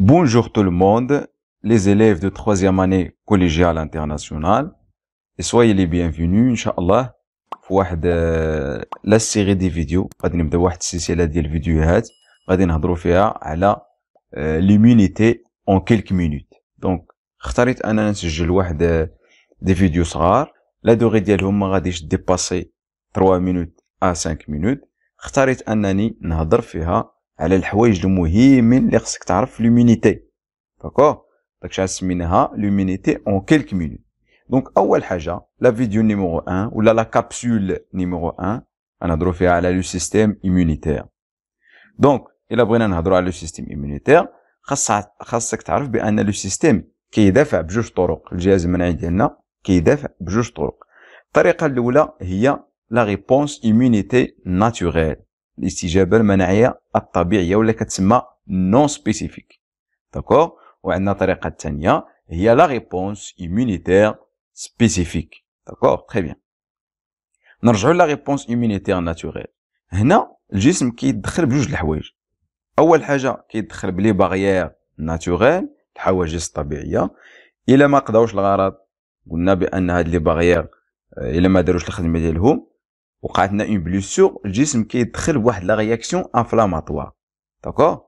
Bonjour tout le monde, les élèves de troisième année collégiale internationale, et soyez les bienvenus, Inch'Allah, pour euh, la série de vidéos, pour la série de vidéos, pour la l'immunité en quelques minutes. Donc, j'ai choisi euh, des vidéos rares, la durée de va pas dépasser 3 minutes à 5 minutes, j'ai choisi de parler على الحوايج المهمين اللي خصك تعرف لومينيتي داكوغ داكشي سميناها لومينيتي اون كيلك مينوت دونك اول حاجه لا فيديو نيميرو 1 ولا لا كابسول نيميرو 1 غنهضروا فيها على لو سيستيم ايمونيتير دونك الا بغينا نهضروا على لو سيستيم ايمونيتير خاص خاصك تعرف بان لو سيستيم كيدافع بجوج طرق الجهاز المناعي ديالنا كيدافع بجوج طرق الطريقه الاولى هي لا ريبونس ايمونيتي ناتوريل الاستجابه المناعيه الطبيعيه ولا كتسمى نون سبيسيفيك داكور وعندنا الطريقه الثانيه هي لا ريبونس ايمونيتير سبيسيفيك داكور تري بيان نرجعوا لا ريبونس ايمونيتير ناتوريل هنا الجسم كيدخل بجوج الحوايج اول حاجه كيدخل بلي باريير ناتوريل الحواجز الطبيعيه الا ما قداوش الغرض قلنا بان هاد لي باريير الا ما داروش الخدمه ديالهم وقعتنا اون بليسيغ الجسم كيدخل بواحد لا رياكسيون انفلاماتوار داكوغ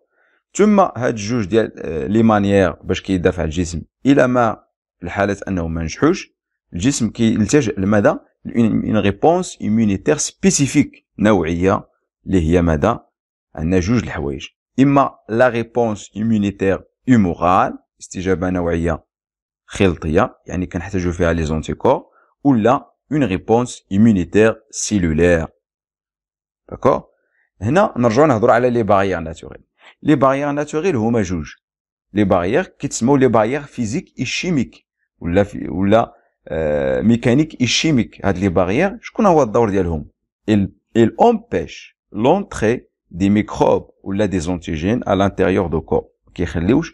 ثم هاد الجوج ديال آه، لي مانيير باش كيدافع الجسم الى ما الحالة انه ما نجحوش الجسم كيلتجئ لماذا اون ريبونس ايمونيتير سبيسيفيك نوعيه اللي هي ماذا عندنا جوج الحوايج اما لا ريبونس ايمونيتير هيمورال استجابه نوعيه خلطيه يعني كنحتاجو فيها لي زونتيكور ولا une réponse immunitaire cellulaire, d'accord. Maintenant, en rejoignant à les barrières naturelles. Les barrières naturelles, l'homme ajoute. Les barrières, les barrières physiques et chimiques ou la ou euh, mécanique et chimique, à les barrières, je pense qu'on a voulu d'ailleurs l'homme. Il l'entrée des microbes ou des antigènes à l'intérieur du corps, quest microbes que les ou je,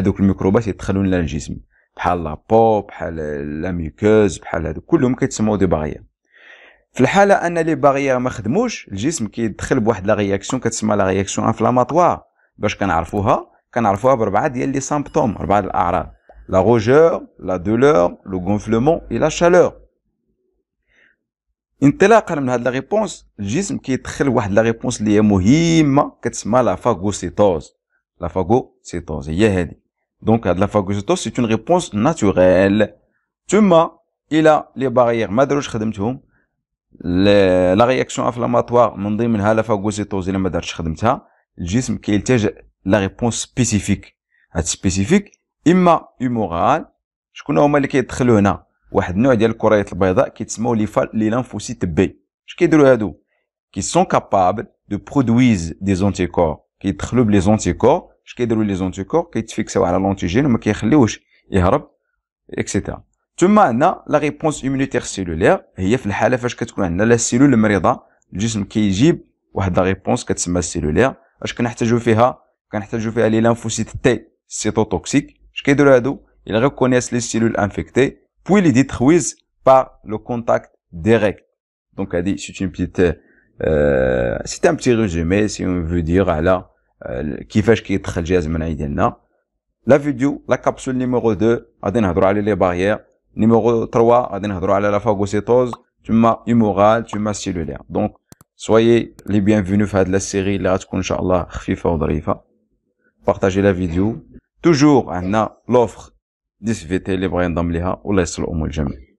dans le corps. بحال لابو بحال لا ميكوز بحال هادو كلهم كيتسموا دي باريير في الحاله ان لي باريير ما خدموش الجسم كيدخل بواحد لا رياكسيون كتسمى لا رياكسيون انفلاماتوار باش كنعرفوها كنعرفوها بربعه ديال لي سامبتوم اربعه الاعراض لا روجور لا دولور لو غونفلمون اي لا شالور انطلاقا من هاد لا ريبونس الجسم كيدخل واحد لا ريبونس اللي هي مهمه كتسمى لا فاغوسيتوز لا فاغوسيتوز هي هذه Donc, à de la phagocytose, c'est une réponse naturelle. Tu m'as, il a les barrières, m'a d'où je t'aime la réaction inflammatoire, m'a d'où je t'aime tout. Le gisme qui est le tège, la réponse spécifique. À spécifique, il m'a humorale. Je connais au mal qu'il y ait de l'un, ou à d'où il y a de l'un, qui s'en va, les lymphocytes B. Je connais le cas d'où. Qui sont capables de produire des anticorps, qui t'enlèvent les anticorps, اش كيديروا لي زونتيكور كيتفيكسيو على لونتيجين وما كيخليوهش يهرب اكسيتيرا ثم عندنا لا ريبونس ايمونيتير سيلولير هي في الحاله فاش كتكون عندنا لا سيلول مريضه الجسم كيجيب واحد لا ريبونس كتسمى سيلولير اش كنحتاجو فيها كنحتاجو فيها لي لانفوسيت تي سيتوتوكسيك اش كيديروا هادو ils reconnaissent les cellules infectées, puis les détruisent par le contact direct. Donc, c'est une petite, euh, c'est un petit résumé, si on veut dire, à la كيفاش كيدخل الجهاز المناعي ديالنا لا فيديو لا كابسول نيميرو 2 غادي نهضروا على لي بارير نيميرو 3 غادي نهضروا على لا فاغوسيتوز تما يمورال تما سيلولير دونك سويي لي بيانفونو في هاد لا سيري اللي غتكون ان شاء الله خفيفه وظريفه بارطاجي لا فيديو توجور عندنا لوفر ديس في تي اللي بغا ينضم ليها والله يصلحهم الجميع